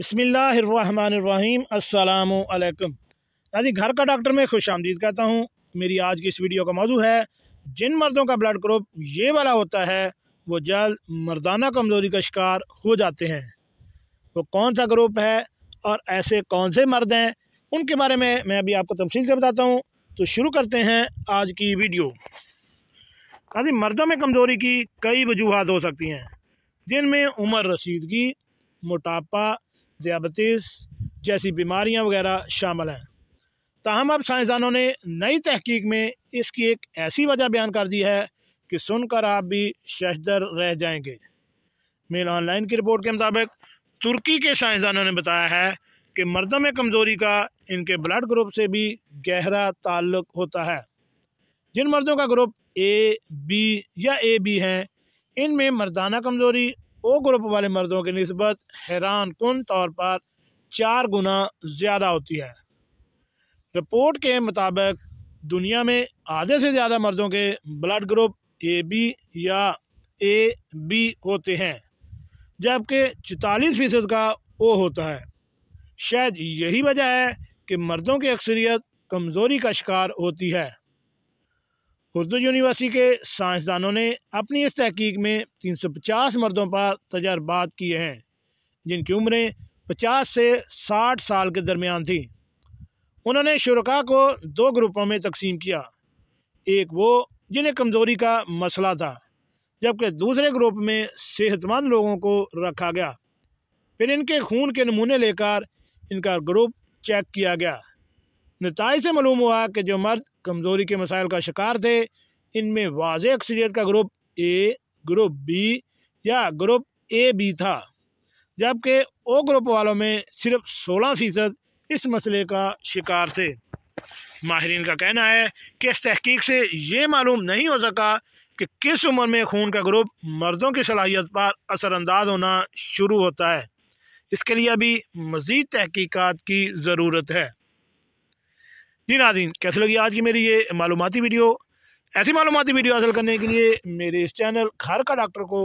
बसमीम् अल्लाम दादी घर का डॉक्टर में खुश आमदीद कहता हूँ मेरी आज की इस वीडियो का मौजू है जिन मर्दों का ब्लड ग्रुप ये वाला होता है वो जल्द मर्दाना कमज़ोरी का शिकार हो जाते हैं वो कौन सा ग्रुप है और ऐसे कौन से मर्द हैं उनके बारे में मैं अभी आपको तफसील से बताता हूँ तो शुरू करते हैं आज की वीडियो दादी मर्दों में कमज़ोरी की कई वजूहत हो सकती हैं जिनमें उम्र रसीदगी मोटापा ज़्याबतीस जैसी बीमारियां वगैरह शामिल हैं तहम अब साइंसदानों ने नई तहकीक में इसकी एक ऐसी वजह बयान कर दी है कि सुनकर आप भी शहदर रह जाएंगे मेल ऑनलाइन की रिपोर्ट के मुताबिक तुर्की के साइंसदानों ने बताया है कि मर्दों में कमज़ोरी का इनके ब्लड ग्रुप से भी गहरा ताल्लुक होता है जिन मर्दों का ग्रुप ए बी या ए बी हैं इनमें मर्दाना कमज़ोरी ओ ग्रुप वाले मर्दों की नस्बत हैरान कन तौर पर चार गुना ज़्यादा होती है रिपोर्ट के मुताबिक दुनिया में आधे से ज़्यादा मर्दों के ब्लड ग्रुप ए बी या ए बी होते हैं जबकि चौतालीस फ़ीसद का ओ होता है शायद यही वजह है कि मर्दों की अक्सरियत कमज़ोरी का शिकार होती है उर्दू यूनिवर्सिटी के साइंसदानों ने अपनी इस तहकीक में 350 मर्दों पर तजर्बात किए हैं जिनकी उम्रें 50 से 60 साल के दरमियान थी उन्होंने शुरा को दो ग्रुपों में तकसीम किया एक वो जिन्हें कमज़ोरी का मसला था जबकि दूसरे ग्रुप में सेहतमंद लोगों को रखा गया फिर इनके खून के नमूने लेकर इनका ग्रुप चेक किया गया नतज से मालूम हुआ कि जो मर्द कमज़ोरी के मसाइल का शिकार थे इनमें वाज अक्सरीत का ग्रुप ए ग्रुप बी या ग्रुप ए बी था जबकि ओ ग्रुप वालों में सिर्फ सोलह फ़ीसद इस मसले का शिकार थे माहरीन का कहना है कि इस तहकीक से ये मालूम नहीं हो सका कि किस उम्र में खून का ग्रुप मर्दों की सलाहियत पर असरानंदाज होना शुरू होता है इसके लिए अभी मज़ीद तहकीक़ात की ज़रूरत है जी नाजीन कैसे लगी आज की मेरी ये मालूमती वीडियो ऐसी मालूमती वीडियो हासिल करने के लिए मेरे इस चैनल खार का डॉक्टर को